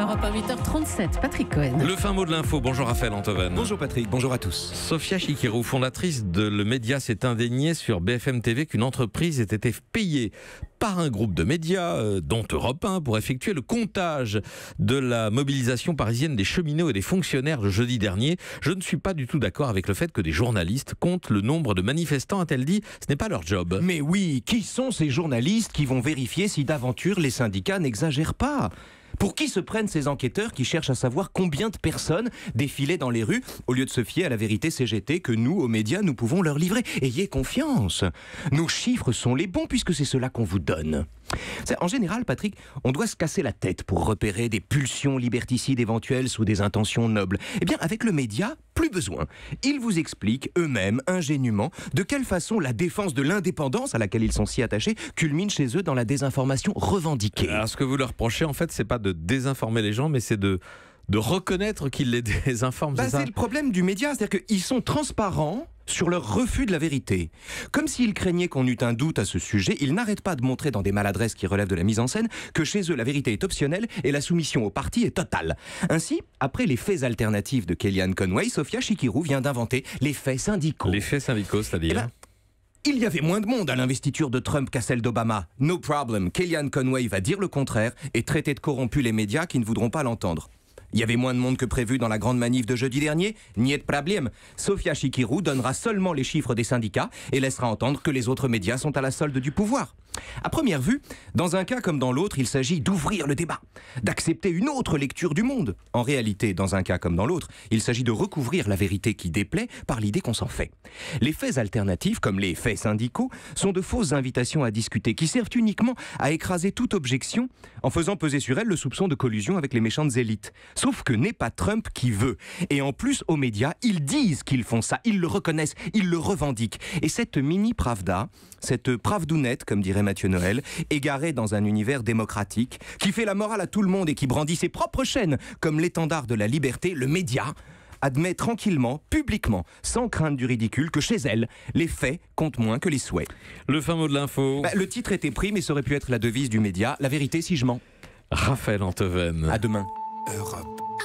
Europe 8h37, Patrick Cohen. Le fin mot de l'info. Bonjour Raphaël Antoven. Bonjour Patrick, bonjour à tous. Sophia Chikirou, fondatrice de Le Média, s'est indignée sur BFM TV qu'une entreprise ait été payée par un groupe de médias, euh, dont Europe 1, pour effectuer le comptage de la mobilisation parisienne des cheminots et des fonctionnaires le jeudi dernier. Je ne suis pas du tout d'accord avec le fait que des journalistes comptent le nombre de manifestants, a-t-elle dit. Ce n'est pas leur job. Mais oui, qui sont ces journalistes qui vont vérifier si d'aventure les syndicats n'exagèrent pas pour qui se prennent ces enquêteurs qui cherchent à savoir combien de personnes défilaient dans les rues au lieu de se fier à la vérité CGT que nous, aux médias, nous pouvons leur livrer Ayez confiance. Nos chiffres sont les bons puisque c'est cela qu'on vous donne. En général, Patrick, on doit se casser la tête pour repérer des pulsions liberticides éventuelles sous des intentions nobles. Eh bien, avec le média, plus besoin. Ils vous expliquent eux-mêmes, ingénument, de quelle façon la défense de l'indépendance à laquelle ils sont si attachés culmine chez eux dans la désinformation revendiquée. Alors, ce que vous leur reprochez, en fait, c'est pas de désinformer les gens, mais c'est de de reconnaître qu'il les désinforment. Bah, c'est le problème du média, c'est-à-dire qu'ils sont transparents sur leur refus de la vérité. Comme s'ils craignaient qu'on eût un doute à ce sujet, ils n'arrêtent pas de montrer dans des maladresses qui relèvent de la mise en scène que chez eux la vérité est optionnelle et la soumission au parti est totale. Ainsi, après les faits alternatifs de Kellyanne Conway, Sophia Chikirou vient d'inventer les faits syndicaux. Les faits syndicaux, c'est-à-dire eh ben, il y avait moins de monde à l'investiture de Trump qu'à celle d'Obama. No problem, Kellyanne Conway va dire le contraire et traiter de corrompus les médias qui ne voudront pas l'entendre. Il y avait moins de monde que prévu dans la grande manif de jeudi dernier. Niet problème. Sofia Chikirou donnera seulement les chiffres des syndicats et laissera entendre que les autres médias sont à la solde du pouvoir. À première vue, dans un cas comme dans l'autre, il s'agit d'ouvrir le débat, d'accepter une autre lecture du monde. En réalité, dans un cas comme dans l'autre, il s'agit de recouvrir la vérité qui déplaît par l'idée qu'on s'en fait. Les faits alternatifs, comme les faits syndicaux, sont de fausses invitations à discuter qui servent uniquement à écraser toute objection en faisant peser sur elle le soupçon de collusion avec les méchantes élites. Sauf que n'est pas Trump qui veut. Et en plus, aux médias, ils disent qu'ils font ça, ils le reconnaissent, ils le revendiquent. Et cette mini-pravda, cette pravdounette, comme dirait Mathieu Noël, égaré dans un univers démocratique qui fait la morale à tout le monde et qui brandit ses propres chaînes comme l'étendard de la liberté, le média admet tranquillement, publiquement, sans crainte du ridicule, que chez elle, les faits comptent moins que les souhaits. Le fin mot de l'info. Bah, le titre était pris, mais ça aurait pu être la devise du média. La vérité, si je mens. Raphaël Anteven. À demain. Europe.